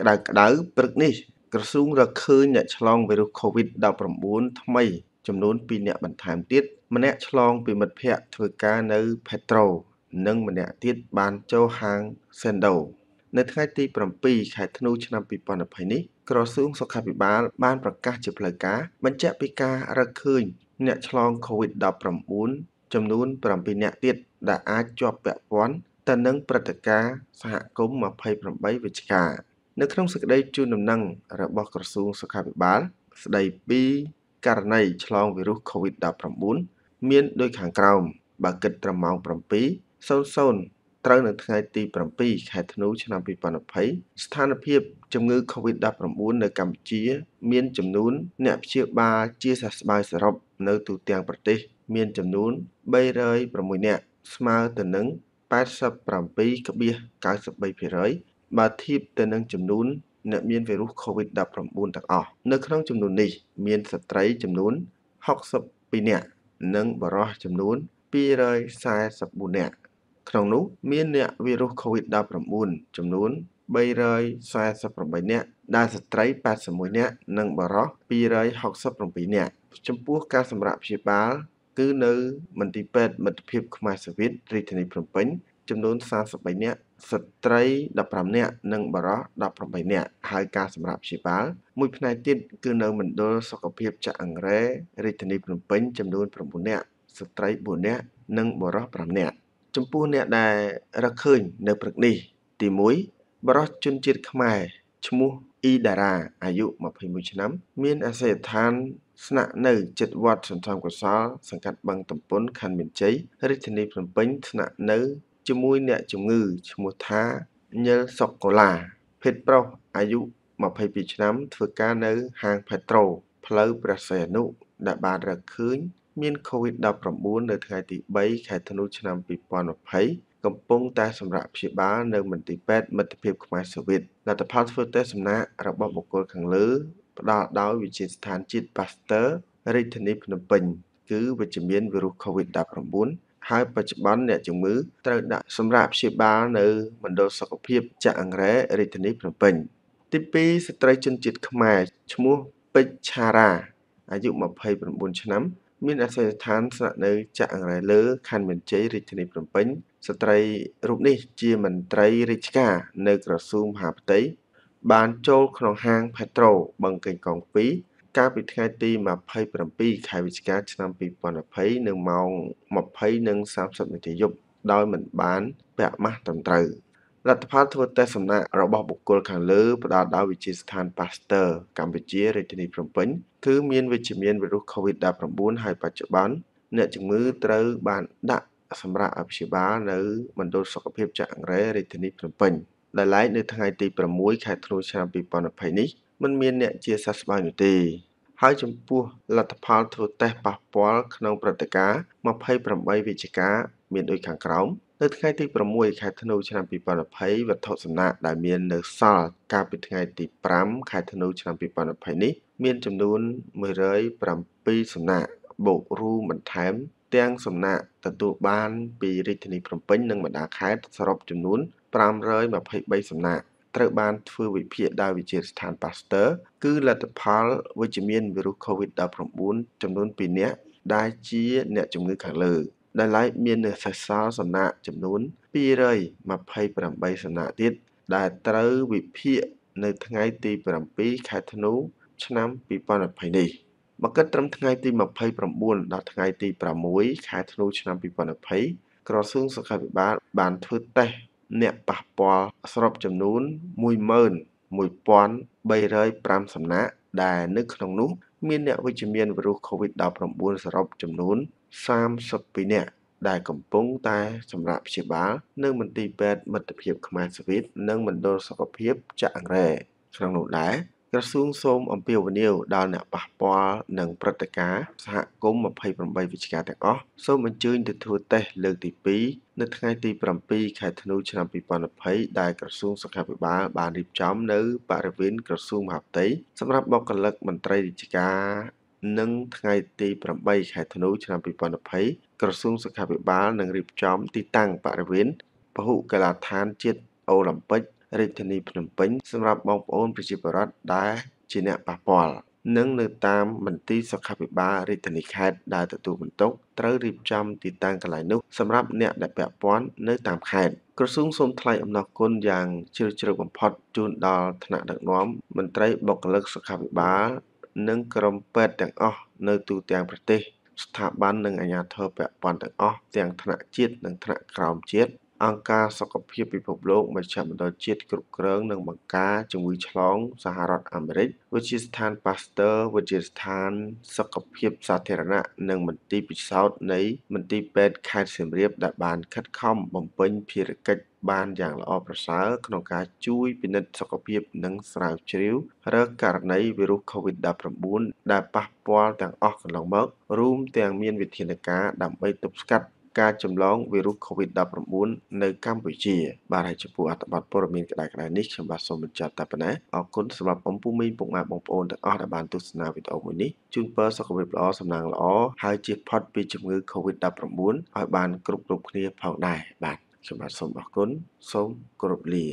ក្តៅៗព្រឹកនេះក្រសួងរកឃើញអ្នកឆ្លងវីរុស Covid-19 ថ្មី ចំនួន2នាក់បន្ថែមទៀត ម្នាក់ឆ្លងពីមិត្តភ័ក្តិធ្វើការនៅ Petro និងម្នាក់ទៀតបានចូលហាង Sendo នៅថ្ងៃទី7ខែធ្នូឆ្នាំ2020នេះក្រសួងសុខាភិបាលបានប្រកាសជាផ្លូវការបញ្ជាក់ពីការរកឃើញអ្នកឆ្លង COVID-19 ចំនួន7នាក់ទៀតដែលអាចជាប់ពាក់ព័ន្ធទៅនឹងព្រឹត្តិការណ៍សហគមន៍28វិច្ឆិកានៅក្នុងសេចក្តីជូនដំណឹងរបស់ក្រសួងសុខាភិបាលស្តីពីករណីឆ្លងវីរុស COVID-19 មានដូចខាងក្រោមបើគិតត្រឹមម៉ោង7:00ត្រូវនៅថ្ងៃទី7ខែធ្នូឆ្នាំ2020ស្ថានភាពជំងឺ COVID-19 នៅកម្ពុជាមានចំនួនអ្នកព្យាបាលជាសះស្បើយសរុបនៅទូទាំងប្រទេសមានចំនួន306នាក់ស្មើទៅនឹង87.93%បើធៀបទៅនឹងចំនួនអ្នកមានវីរុស COVID-19 ទាំងអស់នៅក្នុងចំនួននេះ មានស្ត្រីចំនួន62នាក់និងបុរសចំនួន244នាក់ក្នុងនោះមានអ្នកវីរុស COVID-19 ចំនួន348នាក់ដែលស្ត្រី81នាក់និងបុរស267នាក់ចំពោះការសម្រាប់ព្យាបាលគឺនៅមន្ទីរពេទ្យមិត្តភាពខ្មែរសូវៀតរាជធានីភ្នំពេញ ចំនួន43នាក់ស្ត្រី15នាក់និងបុរស18នាក់ហើយការសម្រាប់ព្យាបាលមួយផ្នែកទៀតគឺនៅ មណ្ឌលសុខភាពចាក់អង្រែរាជធានីភ្នំពេញចំនួន9នាក់ស្ត្រី4នាក់និងបុរស5នាក់ ចំពោះអ្នកដែលរកឃើញនៅព្រឹកនេះ ទី1បរិសជនជាតិខ្មែរ ឈ្មោះអ៊ីដារ៉ាអាយុ21ឆ្នាំមានអាសយដ្ឋានស្នាក់នៅជិតវត្តសន្សំកុសលសង្កាត់បឹងតំពុនខណ្ឌមានជ័យរាជធានីភ្នំពេញស្នាក់នៅជាមួយអ្នកជំងឺឈ្មោះថាញិលសុកកូឡាភេទប្រុសអាយុ22ឆ្នាំ ធ្វើការនៅហាងផេត្រូផ្លូវព្រះសីហនុដែលបាន រកឃើញមានកូវីដ19នៅថ្ងៃទី3ខែធ្នូឆ្នាំ2020កំពុង តែសម្រាប់ព្យាបាលនៅមន្ទីរពេទ្យមិត្តភាពខ្មែរសូវៀតលទ្ធផលធ្វើតេស្តសំណាក់របស់បុគ្គលខាងលើផ្ដល់ដោយវិទ្យាស្ថានជាតិ Pasteur រាជធានីភ្នំពេញគឺវិជ្ជមានវីរុស COVID-19 ហើយបច្ចុប្បន្នអ្នកជំងឺត្រូវដាក់សម្រាប់ព្យាបាលនៅមណ្ឌលសុខភាពចាក់អង្រែរាជធានីភ្នំពេញទី2ស្ត្រីជនជាតិខ្មែរឈ្មោះពេជ្រឆារាអាយុ29ឆ្នាំមានអាសយដ្ឋានស្នាក់នៅចាក់អង្រែលើខណ្ឌមានជ័យរាជធានីភ្នំពេញស្ត្រីរូបនេះជាមន្ត្រីរាជការនៅក្រសួងមហាផ្ទៃបានចូលក្នុងហាង Petro បឹងកេងកង2កាលពីថ្ងៃទី27ខែវិច្ឆិកាឆ្នាំ2020នៅម៉ោង20:30នាទីយប់ដោយមិនបានពាក់ម៉ាស់ត្រឹមត្រូវលទ្ធផលធ្វើតេស្តសំណាក់របស់បុគ្គលខាងលើផ្ដល់ដោយវិទ្យាស្ថាន Pasteur កម្ពុជារាជធានីភ្នំពេញគឺមានវិជ្ជមានវីរុស COVID-19 ហើយបច្ចុប្បន្នអ្នកជំងឺត្រូវបានដាក់សម្រាប់អព្យាបាលនៅមណ្ឌលសុខភាពចាក់អង្រែរាជធានីភ្នំពេញដែលឡែកនៅថ្ងៃទី6ខែធ្នូឆ្នាំ2020នេះមិនមានអ្នកជាសះស្បើយនោះទេហើយចំពោះលទ្ធផលធ្វើតេស្តប៉ះពាល់ក្នុងព្រឹត្តិការណ៍28វិច្ឆិកា មានដូចខាងក្រោមនៅថ្ងៃទី6ខែធ្នូឆ្នាំ2020វត្ថុសំណាក់ដែលមាននៅសល់កាលពីថ្ងៃទី5ខែធ្នូឆ្នាំ2020នេះ មាន ចំនួន107សំណាក់បូករួមបន្ថែម ទាំងសំណាក់ទទួលបានពីរាជធានីភ្នំពេញនិងបណ្ដាខេត្តសរុបចំនួន523សំណាក់ត្រូវបានធ្វើវិភាគដោយវិទ្យាស្ថាន Pasteur គឺលទ្ធផល វិជ្ជមានវីរុស COVID-19 ចំនួន2នាក់ដែលជា អ្នកជំងឺខាងលើ ដែលឡែកមាននៅសេសសល់សំណាក់ចំនួន228សំណាក់ទៀតដែលត្រូវវិភាគនៅថ្ងៃទី7ខែធ្នូឆ្នាំ2020នេះមកកិតត្រឹមថ្ងៃ ទី29ដល់ថ្ងៃទី6ខែធ្នូឆ្នាំ2020ក្រសួងសុខាភិបាលបានធ្វើតេស្តអ្នកប៉ះពាល់សរុបចំនួន11,305សំណាក់ដែលនៅក្នុងនោះ មានអ្នកវិជ្ជមានវីរុស COVID-19 សរុបចំនួន32នាក់ដែលកំពុងតែ សម្រាប់ព្យាបាលនៅមន្ទីរពេទ្យមិត្តភាពខ្មែរសូវៀតនិងមណ្ឌលសុខភាពចាក់អង្រែក្នុងនោះដែរក្រសួងសូមអំពាវនាវដល់អ្នកប៉ះពាល់នឹងព្រឹត្តិការណ៍សហគមន៍28វិច្ឆិកាទាំងអស់សូមអញ្ជើញទៅធ្វើតេស្តលើកទី2នៅថ្ងៃទី7ខែធ្នូឆ្នាំ2020ដែលក្រសួងសុខាភិបាល បានរៀបចំនៅបរិវេណក្រសួងមហាផ្ទៃសម្រាប់បុគ្គលិកមន្ត្រីរាជការនិងថ្ងៃទី8ខែធ្នូឆ្នាំ2020ក្រសួងសុខាភិបាលនឹងរៀបចំទីតាំងបរិវេណពហុកីឡដ្ឋានជាតិអូឡ িম্প ិករាជធានីភ្នំពេញសម្រាប់បងប្អូនប្រជាពលរដ្ឋដែលជាអ្នកប៉ះពាល់និងនៅតាមមន្ទីរសុខាភិបាលរាជធានីខេត្តដែលទទួលបន្ទុកត្រូវរៀបចំទីតាំងកន្លែងនោះសម្រាប់អ្នកដែលពាក់ព័ន្ធនៅតាមខេត្តក្រសួងសូមថ្លែងអំណរគុណយ៉ាងជ្រាលជ្រៅបំផុតជូនដល់ថ្នាក់ដឹកនាំមន្ត្រីបុគ្គលិកសុខាភិបាលនិងក្រុមពេទ្យទាំងអស់នៅទូទាំងប្រទេសស្ថាប័ននិងអាជ្ញាធរពាក់ព័ន្ធទាំងអស់ទាំងថ្នាក់ជាតិនិងថ្នាក់ក្រោមជាតិអង្គការសុខភាពពិភពលោកមជ្ឈមណ្ឌលជាតិគ្រប់គ្រងនិងបង្ការជំងឺឆ្លង សហរដ្ឋអាមេរិកវិទ្យាស្ថាន Pasteur វិទ្យាស្ថានសុខភាពសាធារណៈនិងមន្ទីរពិសោធន៍នៃមន្ទីរពេទ្យខេត្តសៀមរាបដែលបានខិតខំបំពេញភារកិច្ចបានយ៉ាងល្អប្រសើរក្នុងការជួយពិនិត្យសុខភាពនិងស្រាវជ្រាវរកករណីវីរុស COVID-19 ដែលប៉ះពាល់ទាំងអស់កន្លងមករួមទាំងមានវិធានការដើម្បីទប់ស្កាត់ការចម្លងវីរុស COVID-19 នៅកម្ពុជាបាទហើយចំពោះអត្ថបទព័ត៌មានក្តៅៗនេះខ្ញុំបាទសូមបញ្ចប់តែប៉ុណ្ណេះអរគុណសម្រាប់អំពូមីងពុកម៉ែបងប្អូនទាំងអស់ដែលបានទស្សនាវីដេអូមួយនេះជូនពរសុខភាពល្អសំណាងល្អហើយជៀសផុតពីជំងឺ COVID-19 ឲ្យបានគ្រប់គ្រប់គ្នាផងដែរបាទខ្ញុំបាទសូមអរគុណសូមគោរពលា